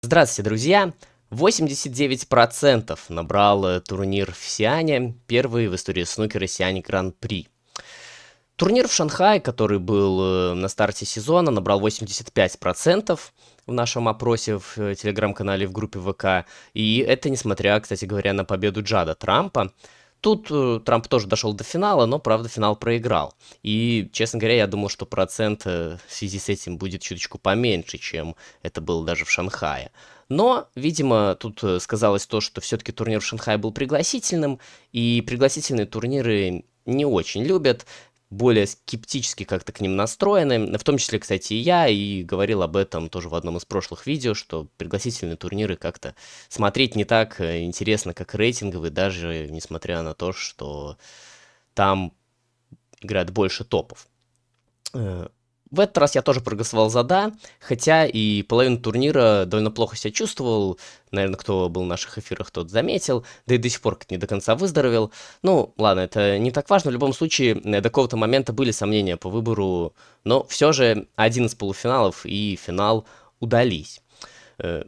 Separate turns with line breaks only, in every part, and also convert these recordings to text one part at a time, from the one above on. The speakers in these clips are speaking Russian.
Здравствуйте, друзья! 89% набрал турнир в Сиане, первый в истории снукера Сиане Гран-при. Турнир в Шанхае, который был э, на старте сезона, набрал 85% в нашем опросе в э, телеграм-канале в группе ВК. И это несмотря, кстати говоря, на победу Джада Трампа. Тут э, Трамп тоже дошел до финала, но, правда, финал проиграл. И, честно говоря, я думал, что процент э, в связи с этим будет чуточку поменьше, чем это было даже в Шанхае. Но, видимо, тут э, сказалось то, что все-таки турнир в Шанхае был пригласительным, и пригласительные турниры не очень любят более скептически как-то к ним настроены. В том числе, кстати, и я, и говорил об этом тоже в одном из прошлых видео, что пригласительные турниры как-то смотреть не так э, интересно, как рейтинговые, даже несмотря на то, что там играют больше топов. Э, в этот раз я тоже проголосовал за «да», хотя и половину турнира довольно плохо себя чувствовал. Наверное, кто был в наших эфирах, тот заметил. Да и до сих пор не до конца выздоровел. Ну, ладно, это не так важно. В любом случае, э, до какого-то момента были сомнения по выбору. Но все же один из полуфиналов и финал удались э,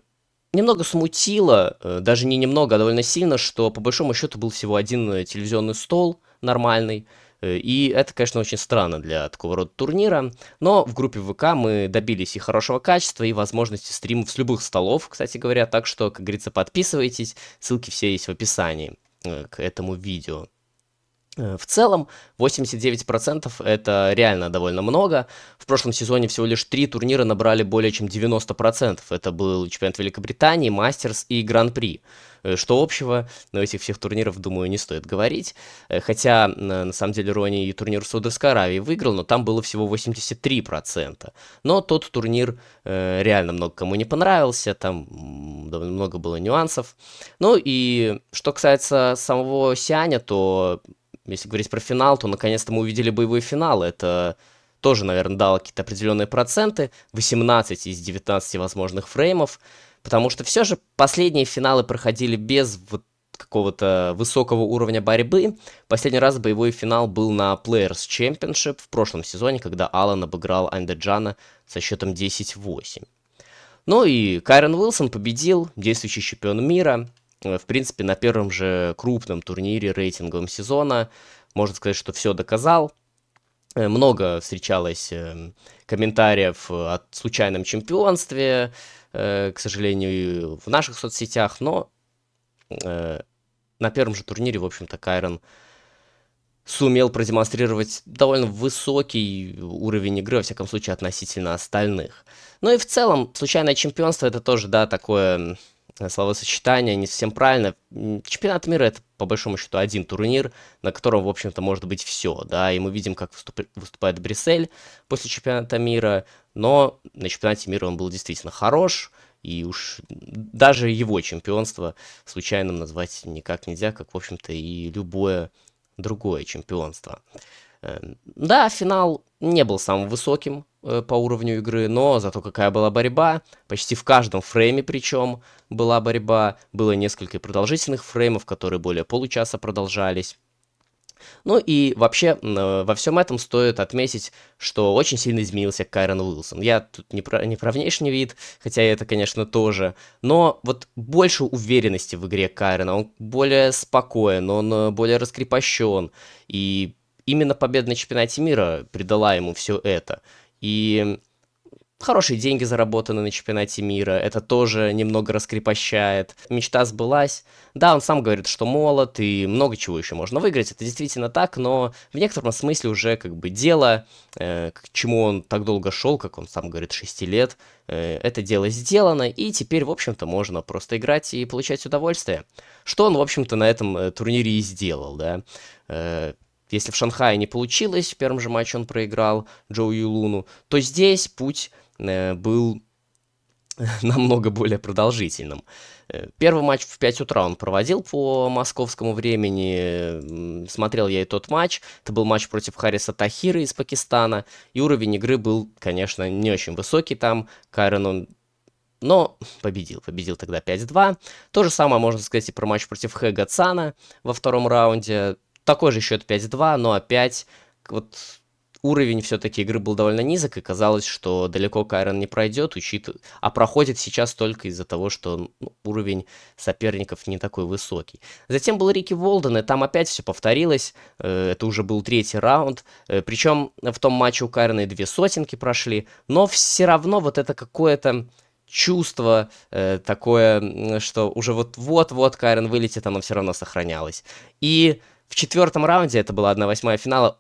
немного смутило, э, даже не немного, а довольно сильно, что по большому счету был всего один телевизионный стол нормальный, Э, и это, конечно, очень странно для такого рода турнира, но в группе ВК мы добились и хорошего качества, и возможности стримов с любых столов, кстати говоря, так что, как говорится, подписывайтесь, ссылки все есть в описании э, к этому видео. Э, в целом 89% это реально довольно много. В прошлом сезоне всего лишь три турнира набрали более чем 90%. Это был чемпионат Великобритании, Мастерс и Гран-при. Э, что общего, но этих всех турниров, думаю, не стоит говорить. Э, хотя, на самом деле, Рони и турнир в Саудовской Аравии выиграл, но там было всего 83%. Но тот турнир э, реально много кому не понравился, там довольно много было нюансов. Ну и что касается самого Сианя, то если говорить про финал, то наконец-то мы увидели боевой финал. Это тоже, наверное, дало какие-то определенные проценты. 18 из 19 возможных фреймов. Потому что все же последние финалы проходили без вот какого-то высокого уровня борьбы. Последний раз боевой финал был на Players Championship в прошлом сезоне, когда Алан обыграл Андерджана со счетом 10-8. Ну и Кайрон Уилсон победил, действующий чемпион мира. Э, в принципе, на первом же крупном турнире рейтинговом сезона, можно сказать, что все доказал. Э, много встречалось эм, комментариев э, о случайном чемпионстве, к сожалению, в наших соцсетях, но на первом же турнире, в общем-то, Кайрон сумел продемонстрировать довольно высокий уровень игры, во всяком случае, относительно остальных. Ну и в целом, случайное чемпионство это тоже, да, такое Э, словосочетание не совсем правильно. Чемпионат мира это по большому счету один турнир, на котором, в общем-то, может быть все, да, и мы видим, как выступ... выступает Брюссель после чемпионата мира, но на чемпионате мира он был действительно хорош, и уж даже его чемпионство случайным назвать никак нельзя, как, в общем-то, и любое другое чемпионство. Эм, да, финал не был самым высоким, Э, по уровню игры, но зато какая была борьба. Почти в каждом фрейме причем была борьба. Было несколько продолжительных фреймов, которые более получаса продолжались. Ну и вообще э, во всем этом стоит отметить, что очень сильно изменился Кайрон Уилсон. Я тут не про, не про внешний вид, хотя это, конечно, тоже. Но вот больше уверенности в игре Кайрона. Он более спокоен, он э, более раскрепощен. И именно победа на чемпионате мира придала ему все это. И хорошие деньги заработаны на чемпионате мира, это тоже немного раскрепощает. Мечта сбылась. Да, он сам говорит, что молод и много чего еще можно выиграть, это действительно так, но в некотором смысле уже как бы дело, э, к чему он так долго шел, как он сам говорит, 6 лет, э, это дело сделано, и теперь, в общем-то, можно просто играть и получать удовольствие. Что он, в общем-то, на этом э, турнире и сделал, да. Э, если в Шанхае не получилось, в первом же матче он проиграл Джоу Юлуну, то здесь путь э, был намного более продолжительным. Э, первый матч в 5 утра он проводил по московскому времени. Смотрел я и тот матч. Это был матч против Хариса Тахира из Пакистана. И уровень игры был, конечно, не очень высокий там. Кайрон он но победил. Победил тогда 5-2. То же самое можно сказать и про матч против Хэга Цана во втором раунде такой же счет 5-2, но опять вот уровень все-таки игры был довольно низок, и казалось, что далеко Кайрон не пройдет, учит... а проходит сейчас только из-за того, что уровень соперников не такой высокий. Затем был Рики Волден, и там опять все повторилось, э, это уже был третий раунд, э, причем в том матче у Кайрона и две сотенки прошли, но все равно вот это какое-то чувство э, такое, что уже вот-вот-вот Кайрон вылетит, оно все равно сохранялось. И в четвертом раунде, это была 1-8 финала,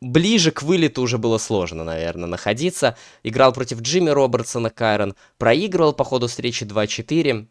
ближе к вылету уже было сложно, наверное, находиться. Играл против Джимми Робертсона Кайрон, проигрывал по ходу встречи 2-4.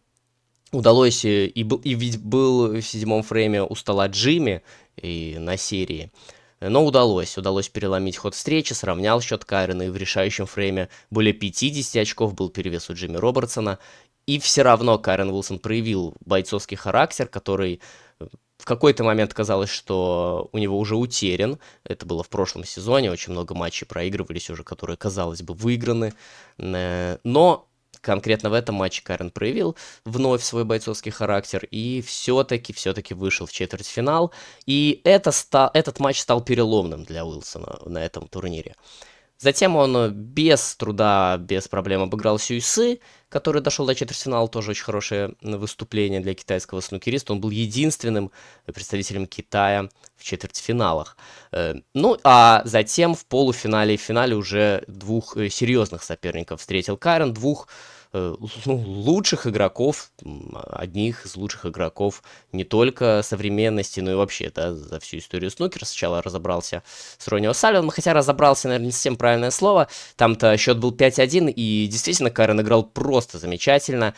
Удалось, э, и, и, и ведь был в седьмом фрейме у стола Джимми и на серии. Но удалось, удалось переломить ход встречи, сравнял счет Кайрона, и в решающем фрейме более 50 очков был перевес у Джимми Робертсона. И все равно Кайрон Уилсон проявил бойцовский характер, который э, в какой-то момент казалось, что у него уже утерян. Это было в прошлом сезоне. Очень много матчей проигрывались уже, которые, казалось бы, выиграны. Э, но конкретно в этом матче Карен проявил вновь свой бойцовский характер и все-таки, все-таки вышел в четвертьфинал. И это ста- этот матч стал переломным для Уилсона на этом турнире. Затем он э, без труда, без проблем обыграл Сюйсы, который дошел до четвертьфинала, тоже очень хорошее выступление для китайского снукериста. Он был единственным представителем Китая в четвертьфиналах. Э, ну, а затем в полуфинале и финале уже двух э, серьезных соперников встретил Карен, двух Э, ну, лучших игроков, одних из лучших игроков не только современности, но и вообще, да, за всю историю снукера. Сначала разобрался с Ронни О'Салливаном, хотя разобрался, наверное, не совсем правильное слово. Там-то счет был 5-1, и действительно Карен играл просто замечательно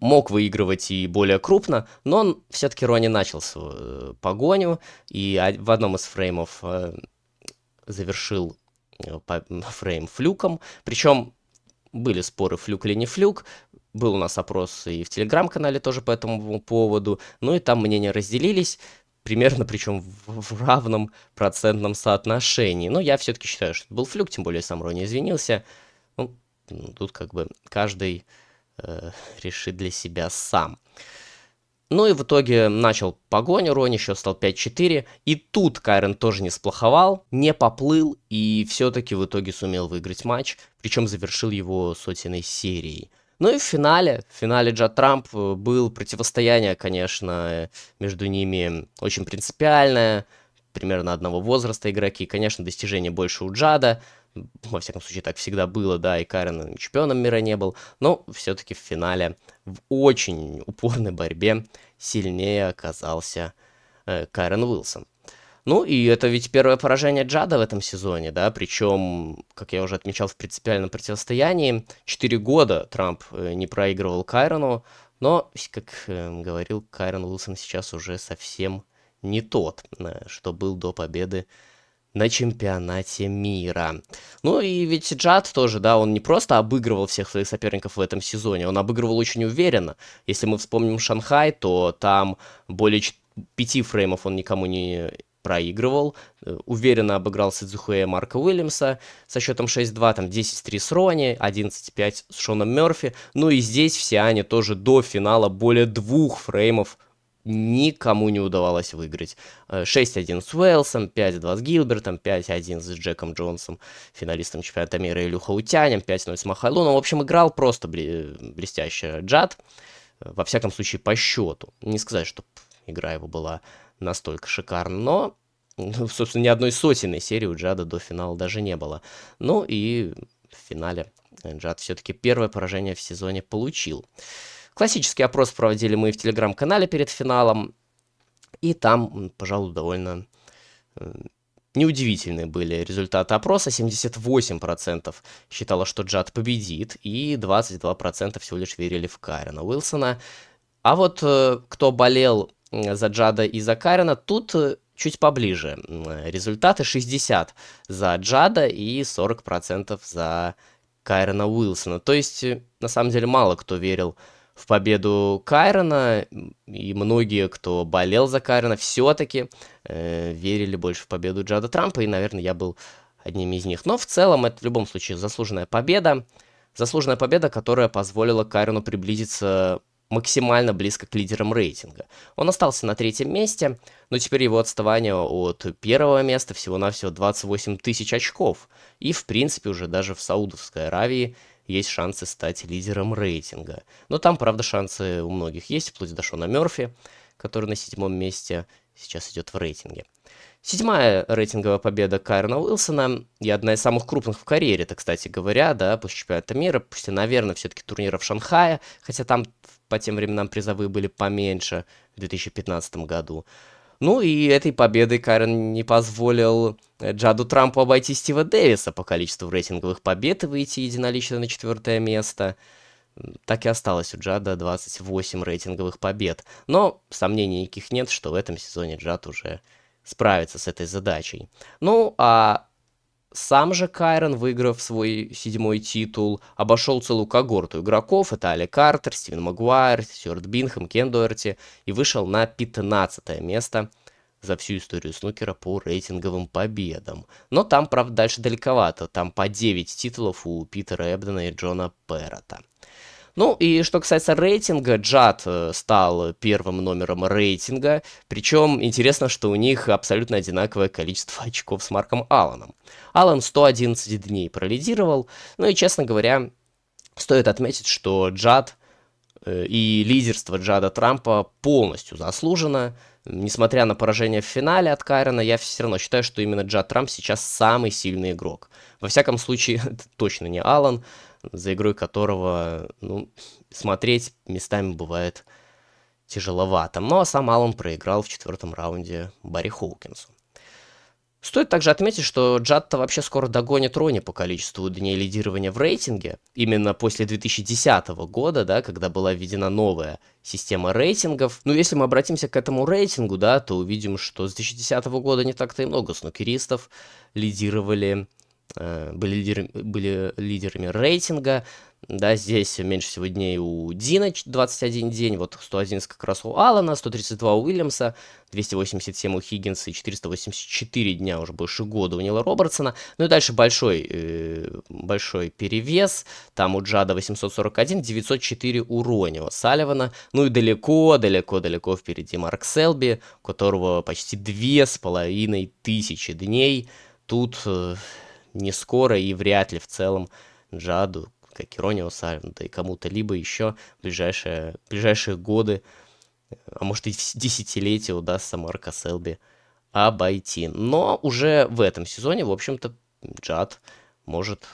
мог выигрывать и более крупно, но он все-таки Рони начал свою э, погоню и в одном из фреймов э, завершил фрейм флюком. Причем были споры флюк или не флюк, был у нас опрос и в телеграм-канале тоже по этому поводу, ну и там мнения разделились, примерно, причем в, в равном процентном соотношении. Но я все-таки считаю, что это был флюк, тем более сам Рони извинился. Ну, тут как бы каждый э, решит для себя сам. Ну и в итоге начал погоню, Рон еще стал 5-4. И тут Кайрен тоже не сплоховал, не поплыл и все-таки в итоге сумел выиграть матч, причем завершил его сотенной серией. Ну и в финале, в финале Джа Трамп э, был противостояние, конечно, между ними очень принципиальное, примерно одного возраста игроки, конечно, достижение больше у Джада, во всяком случае так всегда было, да, и Карен чемпионом мира не был, но все-таки в финале в очень упорной борьбе сильнее оказался э, Кайрон Уилсон. Ну и это ведь первое поражение Джада в этом сезоне, да, причем, как я уже отмечал в принципиальном противостоянии, 4 года Трамп э, не проигрывал Кайрону, но, как э, говорил Кайрон Уилсон, сейчас уже совсем не тот, э, что был до победы на чемпионате мира. Ну и ведь Джад тоже, да, он не просто обыгрывал всех своих соперников в этом сезоне, он обыгрывал очень уверенно. Если мы вспомним Шанхай, то там более пяти фреймов он никому не проигрывал, э, уверенно обыграл Сидзухуэ Марка Уильямса со счетом 6-2, там 10-3 с Рони, 11-5 с Шоном Мерфи, ну и здесь все они тоже до финала более двух фреймов никому не удавалось выиграть. 6-1 э, с Уэлсом, 5-2 с Гилбертом, 5-1 с Джеком Джонсом, финалистом чемпионата мира и Хаутянем, 5-0 с Махайлоном. В общем, играл просто блестяще Джад, э, во всяком случае, по счету. Не сказать, что игра его была настолько шикарна, но ну, собственно, ни одной сотенной серии у Джада до финала даже не было. Ну и в финале Джад все-таки первое поражение в сезоне получил. Классический опрос проводили мы в телеграм-канале перед финалом. И там, пожалуй, довольно э, неудивительные были результаты опроса. 78% считало, что Джад победит, и 22% всего лишь верили в Карена Уилсона. А вот э, кто болел за Джада и за Карена, тут э, чуть поближе. Результаты 60 за Джада и 40% за Кайрона Уилсона. То есть, на самом деле, мало кто верил в победу Кайрона, и многие, кто болел за Кайрона, все-таки э, верили больше в победу Джада Трампа, и, наверное, я был одним из них. Но в целом это в любом случае заслуженная победа, заслуженная победа, которая позволила Кайрону приблизиться максимально близко к лидерам рейтинга. Он остался на третьем месте, но теперь его отставание от первого места всего-навсего 28 тысяч очков. И, в принципе, уже даже в Саудовской Аравии есть шансы стать лидером рейтинга. Но там, правда, шансы у многих есть, вплоть до Шона Мерфи, который на седьмом месте сейчас идет в рейтинге. Седьмая рейтинговая победа Кайрона Уилсона и одна из самых крупных в карьере, это, кстати говоря, да, после чемпионата мира, после, наверное, все-таки турниров Шанхая, хотя там по тем временам призовые были поменьше в 2015 году. Ну и этой победой Карен не позволил э, Джаду Трампу обойти Стива Дэвиса по количеству рейтинговых побед и выйти единолично на четвертое место. Так и осталось у Джада 28 рейтинговых побед. Но сомнений никаких нет, что в этом сезоне Джад уже справится с этой задачей. Ну, а сам же Кайрон, выиграв свой седьмой титул, обошел целую когорту игроков. Это Али Картер, Стивен Магуайр, Стюарт Бинхэм, Кен Дуэрти. И вышел на 15 место за всю историю снукера по рейтинговым победам. Но там, правда, дальше далековато. Там по 9 титулов у Питера Эбдена и Джона Перрота. Ну и что касается рейтинга, Джад э, стал э, первым номером рейтинга, причем интересно, что у них абсолютно одинаковое количество очков с Марком Алланом. Аллан 111 дней пролидировал, ну и, честно говоря, стоит отметить, что Джад э, и лидерство Джада Трампа полностью заслужено, несмотря на поражение в финале от Кайрона, я все равно считаю, что именно Джад Трамп сейчас самый сильный игрок. Во всяком случае, точно не Аллан за игрой которого ну, смотреть местами бывает тяжеловато. Ну а сам Аллан проиграл в четвертом раунде Барри Хоукинсу. Стоит также отметить, что Джатта вообще скоро догонит Рони по количеству дней лидирования в рейтинге. Именно после 2010 года, да, когда была введена новая система рейтингов. Ну, если мы обратимся к этому рейтингу, да, то увидим, что с 2010 года не так-то и много снукеристов лидировали Э, были, лидер, были лидерами рейтинга. Да, здесь меньше всего дней у Дина 21 день, вот 111 как раз у Алана, 132 у Уильямса, 287 у Хиггинса и 484 дня уже больше года у Нила Робертсона. Ну и дальше большой, э, большой перевес, там у Джада 841, 904 у Ронева Салливана, ну и далеко, далеко, далеко впереди Марк Селби, у которого почти 2500 дней, тут э, не скоро и вряд ли в целом Джаду, как Иронио да и кому-то либо еще в ближайшие, ближайшие годы, э, а может и десятилетия удастся Марка Селби обойти. Но уже в этом сезоне, в общем-то, Джад может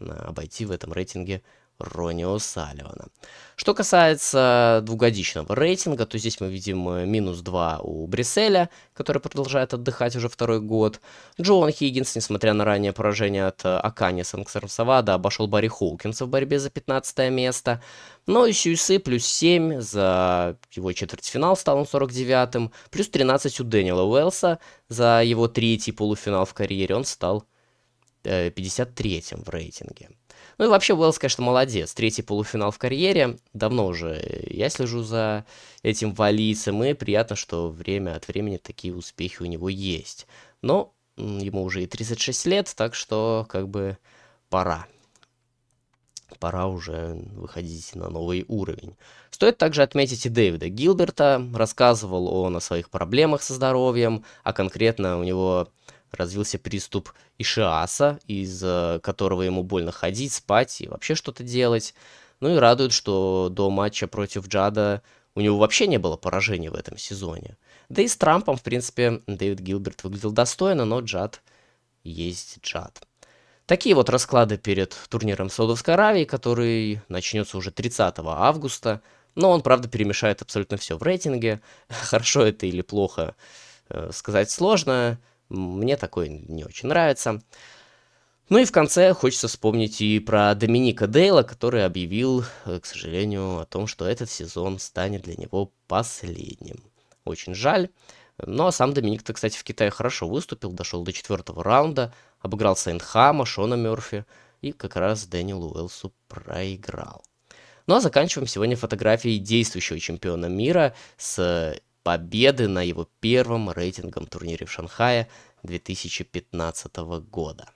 э, обойти в этом рейтинге Ронио О'Салливана. Что касается двухгодичного рейтинга, то здесь мы видим э, минус 2 у Бриселя, который продолжает отдыхать уже второй год. Джоан Хиггинс, несмотря на раннее поражение от э, Акани Санксарсавада, обошел Барри Хоукинса в борьбе за 15 место. Но и Сьюсы плюс 7 за его четвертьфинал стал он 49-м, плюс 13 у Дэниела Уэллса за его третий полуфинал в карьере он стал 53-м э, в рейтинге. Ну и вообще Уэллс, конечно, молодец. Третий полуфинал в карьере. Давно уже я слежу за этим валийцем, и приятно, что время от времени такие успехи у него есть. Но ему уже и 36 лет, так что как бы пора. Пора уже выходить на новый уровень. Стоит также отметить и Дэвида Гилберта. Рассказывал он о своих проблемах со здоровьем, а конкретно у него развился приступ ишиаса, из э, которого ему больно ходить, спать и вообще что-то делать. Ну и радует, что до матча против Джада у него вообще не было поражений в этом сезоне. Да и с Трампом, в принципе, Дэвид Гилберт выглядел достойно, но Джад есть Джад. Такие вот расклады перед турниром Саудовской Аравии, который начнется уже 30 августа. Но он, правда, перемешает абсолютно все в рейтинге. Хорошо это или плохо, э, сказать сложно. Мне такой не очень нравится. Ну и в конце хочется вспомнить и про Доминика Дейла, который объявил, э, к сожалению, о том, что этот сезон станет для него последним. Очень жаль. Ну а сам Доминик-то, кстати, в Китае хорошо выступил, дошел до четвертого раунда, обыграл Сейнхама, Шона Мерфи и как раз Дэниелу Уэлсу проиграл. Ну а заканчиваем сегодня фотографией действующего чемпиона мира с э, победы на его первом рейтинговом турнире в Шанхае 2015 года.